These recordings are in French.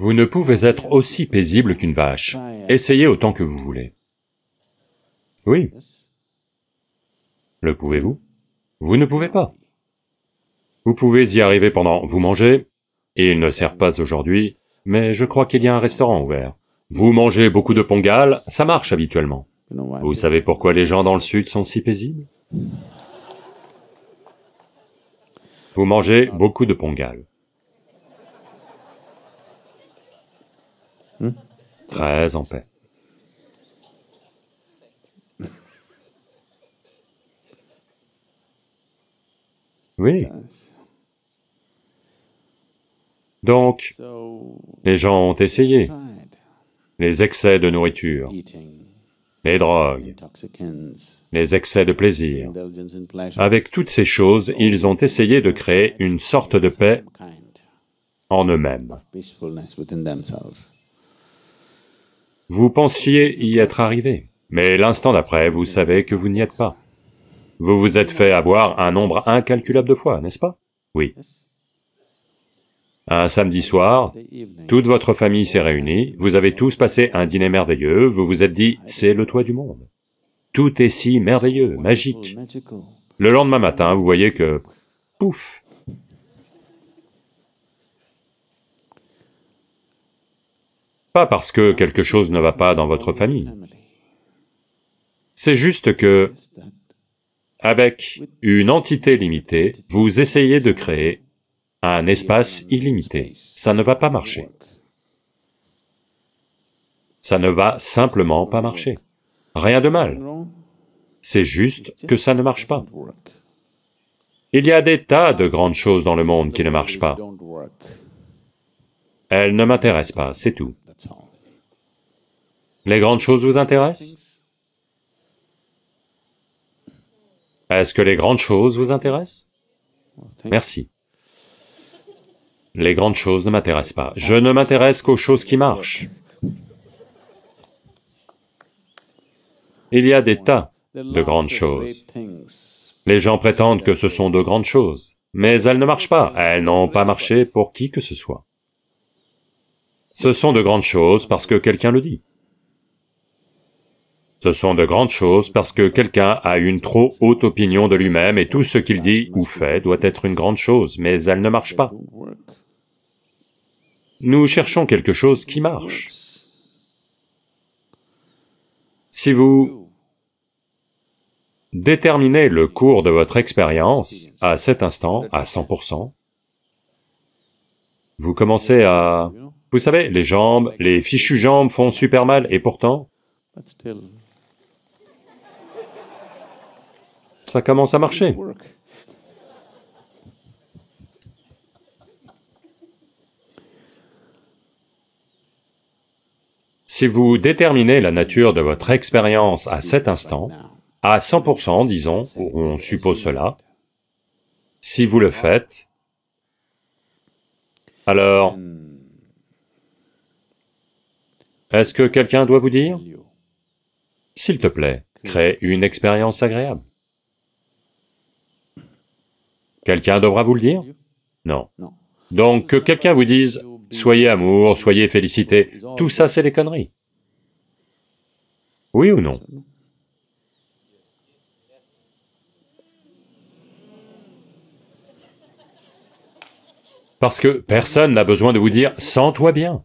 Vous ne pouvez être aussi paisible qu'une vache. Essayez autant que vous voulez. Oui. Le pouvez-vous Vous ne pouvez pas. Vous pouvez y arriver pendant vous mangez, ils ne servent pas aujourd'hui, mais je crois qu'il y a un restaurant ouvert. Vous mangez beaucoup de pongal, ça marche habituellement. Vous savez pourquoi les gens dans le sud sont si paisibles Vous mangez beaucoup de pongal. Très en paix. Oui. Donc, les gens ont essayé. Les excès de nourriture, les drogues, les excès de plaisir. Avec toutes ces choses, ils ont essayé de créer une sorte de paix en eux-mêmes. Vous pensiez y être arrivé, mais l'instant d'après, vous savez que vous n'y êtes pas. Vous vous êtes fait avoir un nombre incalculable de fois, n'est-ce pas Oui. Un samedi soir, toute votre famille s'est réunie, vous avez tous passé un dîner merveilleux, vous vous êtes dit, c'est le toit du monde. Tout est si merveilleux, magique. Le lendemain matin, vous voyez que, pouf, Pas parce que quelque chose ne va pas dans votre famille. C'est juste que, avec une entité limitée, vous essayez de créer un espace illimité. Ça ne va pas marcher. Ça ne va simplement pas marcher. Rien de mal. C'est juste que ça ne marche pas. Il y a des tas de grandes choses dans le monde qui ne marchent pas. Elles ne m'intéressent pas, c'est tout. Les grandes choses vous intéressent Est-ce que les grandes choses vous intéressent Merci. Les grandes choses ne m'intéressent pas. Je ne m'intéresse qu'aux choses qui marchent. Il y a des tas de grandes choses. Les gens prétendent que ce sont de grandes choses, mais elles ne marchent pas, elles n'ont pas marché pour qui que ce soit. Ce sont de grandes choses parce que quelqu'un le dit. Ce sont de grandes choses parce que quelqu'un a une trop haute opinion de lui-même et tout ce qu'il dit ou fait doit être une grande chose, mais elle ne marche pas. Nous cherchons quelque chose qui marche. Si vous déterminez le cours de votre expérience à cet instant, à 100%, vous commencez à... Vous savez, les jambes, les fichues jambes font super mal et pourtant, ça commence à marcher. Si vous déterminez la nature de votre expérience à cet instant, à 100%, disons, on suppose cela, si vous le faites, alors, est-ce que quelqu'un doit vous dire s'il te plaît, crée une expérience agréable. Quelqu'un devra vous le dire Non. Donc que quelqu'un vous dise « soyez amour, soyez félicité », tout ça c'est des conneries. Oui ou non Parce que personne n'a besoin de vous dire « sens-toi bien ».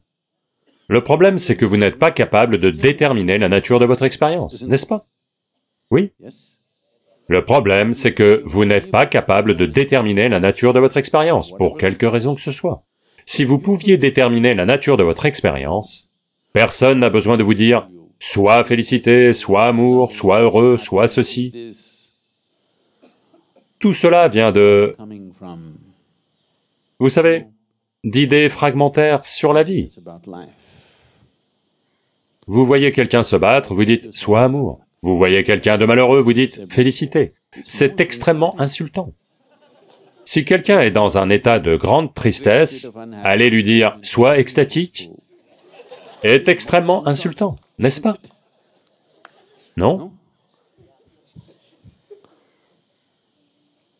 Le problème, c'est que vous n'êtes pas capable de déterminer la nature de votre expérience, n'est-ce pas Oui Le problème, c'est que vous n'êtes pas capable de déterminer la nature de votre expérience, pour quelque raison que ce soit. Si vous pouviez déterminer la nature de votre expérience, personne n'a besoin de vous dire « soit félicité, soit amour, soit heureux, soit ceci ». Tout cela vient de... Vous savez, d'idées fragmentaires sur la vie. Vous voyez quelqu'un se battre, vous dites « Sois amour ». Vous voyez quelqu'un de malheureux, vous dites « Félicité ». C'est extrêmement insultant. Si quelqu'un est dans un état de grande tristesse, allez lui dire « Sois extatique » est extrêmement insultant, n'est-ce pas Non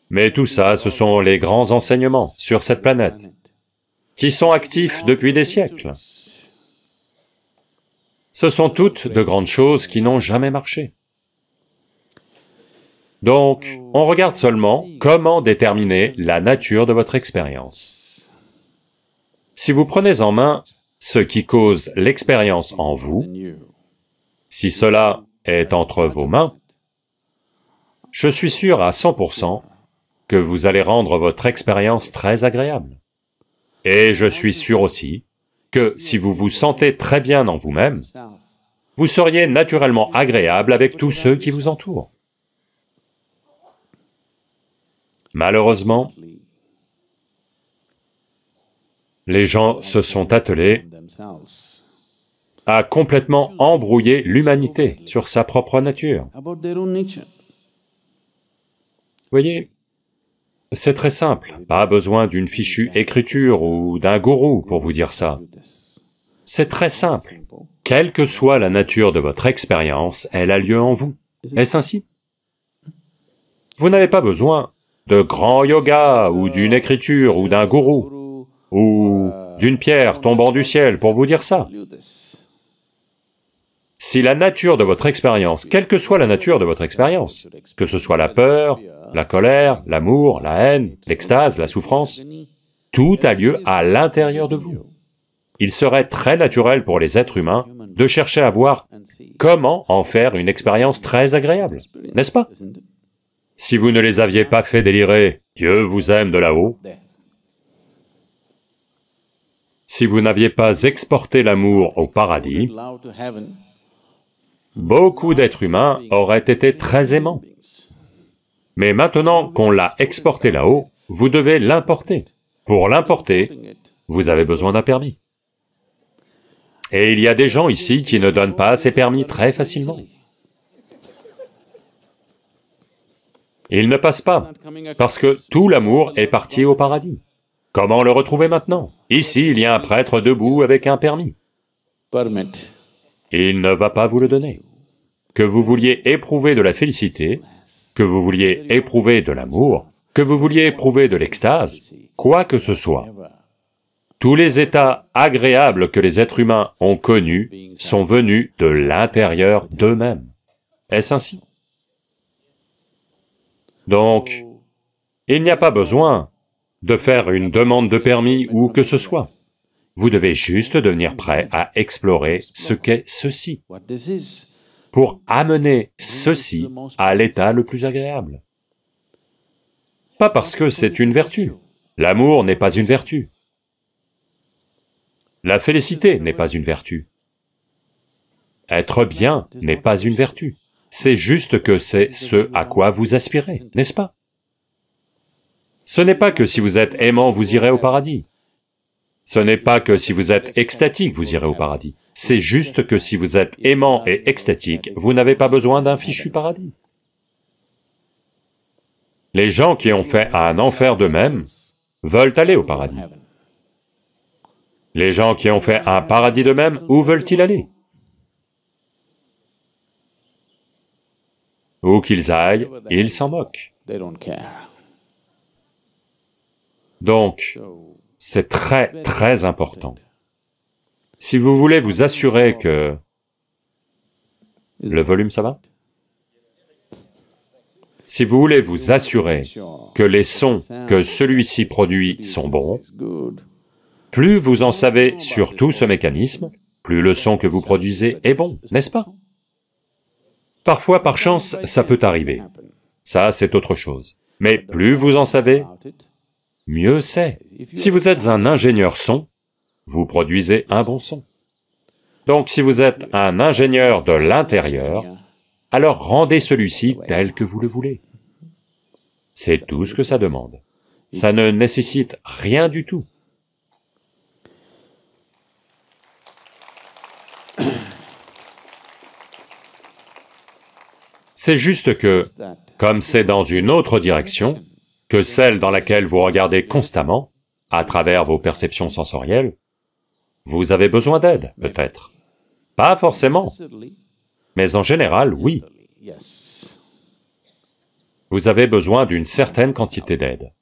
Mais tout ça, ce sont les grands enseignements sur cette planète, qui sont actifs depuis des siècles. Ce sont toutes de grandes choses qui n'ont jamais marché. Donc, on regarde seulement comment déterminer la nature de votre expérience. Si vous prenez en main ce qui cause l'expérience en vous, si cela est entre vos mains, je suis sûr à 100% que vous allez rendre votre expérience très agréable. Et je suis sûr aussi que si vous vous sentez très bien en vous-même, vous seriez naturellement agréable avec tous ceux qui vous entourent. Malheureusement, les gens se sont attelés à complètement embrouiller l'humanité sur sa propre nature. voyez, c'est très simple, pas besoin d'une fichue écriture ou d'un gourou pour vous dire ça. C'est très simple. Quelle que soit la nature de votre expérience, elle a lieu en vous. Est-ce ainsi Vous n'avez pas besoin de grand yoga ou d'une écriture ou d'un gourou ou d'une pierre tombant du ciel pour vous dire ça. Si la nature de votre expérience, quelle que soit la nature de votre expérience, que ce soit la peur, la colère, l'amour, la haine, l'extase, la souffrance, tout a lieu à l'intérieur de vous. Il serait très naturel pour les êtres humains de chercher à voir comment en faire une expérience très agréable, n'est-ce pas Si vous ne les aviez pas fait délirer, Dieu vous aime de là-haut, si vous n'aviez pas exporté l'amour au paradis, beaucoup d'êtres humains auraient été très aimants. Mais maintenant qu'on l'a exporté là-haut, vous devez l'importer. Pour l'importer, vous avez besoin d'un permis. Et il y a des gens ici qui ne donnent pas ces permis très facilement. Ils ne passent pas, parce que tout l'amour est parti au paradis. Comment le retrouver maintenant Ici, il y a un prêtre debout avec un permis il ne va pas vous le donner. Que vous vouliez éprouver de la félicité, que vous vouliez éprouver de l'amour, que vous vouliez éprouver de l'extase, quoi que ce soit, tous les états agréables que les êtres humains ont connus sont venus de l'intérieur d'eux-mêmes. Est-ce ainsi Donc, il n'y a pas besoin de faire une demande de permis ou que ce soit. Vous devez juste devenir prêt à explorer ce qu'est ceci, pour amener ceci à l'état le plus agréable. Pas parce que c'est une vertu. L'amour n'est pas une vertu. La félicité n'est pas une vertu. Être bien n'est pas une vertu. C'est juste que c'est ce à quoi vous aspirez, n'est-ce pas Ce n'est pas que si vous êtes aimant, vous irez au paradis. Ce n'est pas que si vous êtes extatique, vous irez au paradis. C'est juste que si vous êtes aimant et extatique, vous n'avez pas besoin d'un fichu paradis. Les gens qui ont fait un enfer d'eux-mêmes veulent aller au paradis. Les gens qui ont fait un paradis d'eux-mêmes, où veulent-ils aller Où qu'ils aillent, ils s'en moquent. Donc, c'est très, très important. Si vous voulez vous assurer que... Le volume, ça va Si vous voulez vous assurer que les sons que celui-ci produit sont bons, plus vous en savez sur tout ce mécanisme, plus le son que vous produisez est bon, n'est-ce pas Parfois, par chance, ça peut arriver. Ça, c'est autre chose. Mais plus vous en savez, mieux c'est. Si vous êtes un ingénieur son, vous produisez un bon son. Donc si vous êtes un ingénieur de l'intérieur, alors rendez celui-ci tel que vous le voulez. C'est tout ce que ça demande. Ça ne nécessite rien du tout. C'est juste que, comme c'est dans une autre direction, que celle dans laquelle vous regardez constamment, à travers vos perceptions sensorielles, vous avez besoin d'aide, peut-être. Pas forcément, mais en général, oui. Vous avez besoin d'une certaine quantité d'aide.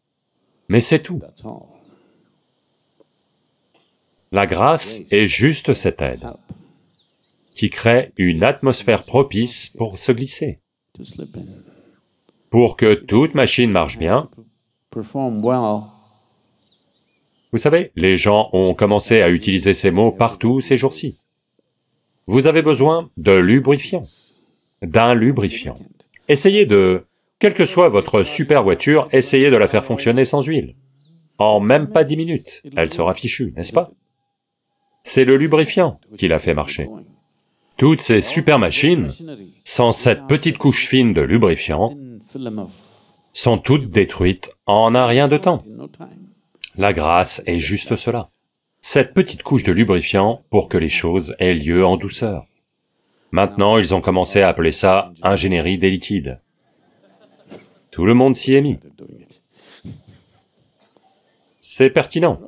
Mais c'est tout. La grâce est juste cette aide qui crée une atmosphère propice pour se glisser. Pour que toute machine marche bien, vous savez, les gens ont commencé à utiliser ces mots partout ces jours-ci. Vous avez besoin de lubrifiant, d'un lubrifiant. Essayez de... Quelle que soit votre super voiture, essayez de la faire fonctionner sans huile. En même pas dix minutes, elle sera fichue, n'est-ce pas C'est le lubrifiant qui l'a fait marcher. Toutes ces super machines, sans cette petite couche fine de lubrifiant, sont toutes détruites en un rien de temps. La grâce est juste cela. Cette petite couche de lubrifiant pour que les choses aient lieu en douceur. Maintenant, ils ont commencé à appeler ça ingénierie des liquides. Tout le monde s'y est mis. C'est pertinent.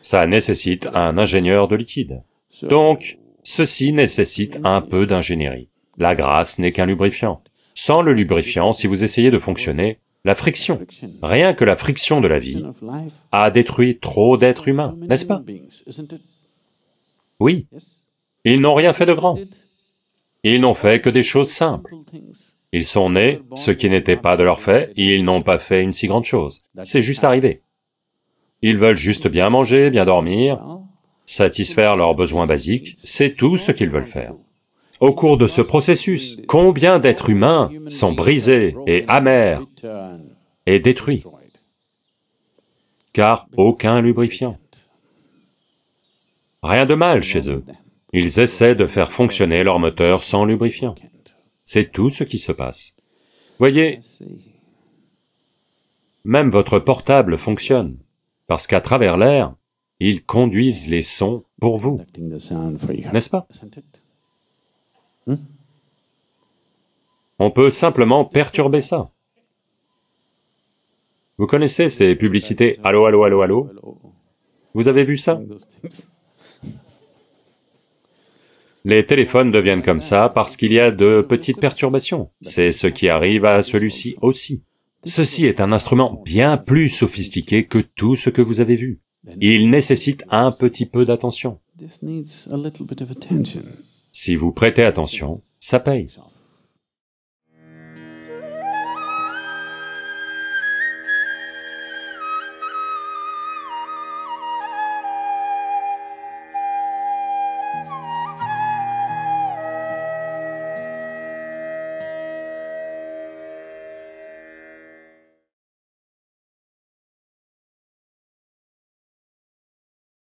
Ça nécessite un ingénieur de liquide. Donc, Ceci nécessite un peu d'ingénierie. La grâce n'est qu'un lubrifiant. Sans le lubrifiant, si vous essayez de fonctionner, la friction, rien que la friction de la vie, a détruit trop d'êtres humains, n'est-ce pas Oui. Ils n'ont rien fait de grand. Ils n'ont fait que des choses simples. Ils sont nés, ce qui n'était pas de leur fait, ils n'ont pas fait une si grande chose. C'est juste arrivé. Ils veulent juste bien manger, bien dormir, satisfaire leurs besoins basiques, c'est tout ce qu'ils veulent faire. Au cours de ce processus, combien d'êtres humains sont brisés et amers et détruits Car aucun lubrifiant. Rien de mal chez eux. Ils essaient de faire fonctionner leur moteur sans lubrifiant. C'est tout ce qui se passe. Voyez, même votre portable fonctionne, parce qu'à travers l'air, ils conduisent les sons pour vous. N'est-ce pas On peut simplement perturber ça. Vous connaissez ces publicités « Allô, allô, allô, allô » Vous avez vu ça Les téléphones deviennent comme ça parce qu'il y a de petites perturbations. C'est ce qui arrive à celui-ci aussi. Ceci est un instrument bien plus sophistiqué que tout ce que vous avez vu. Il nécessite un petit peu d'attention. Si vous prêtez attention, ça paye.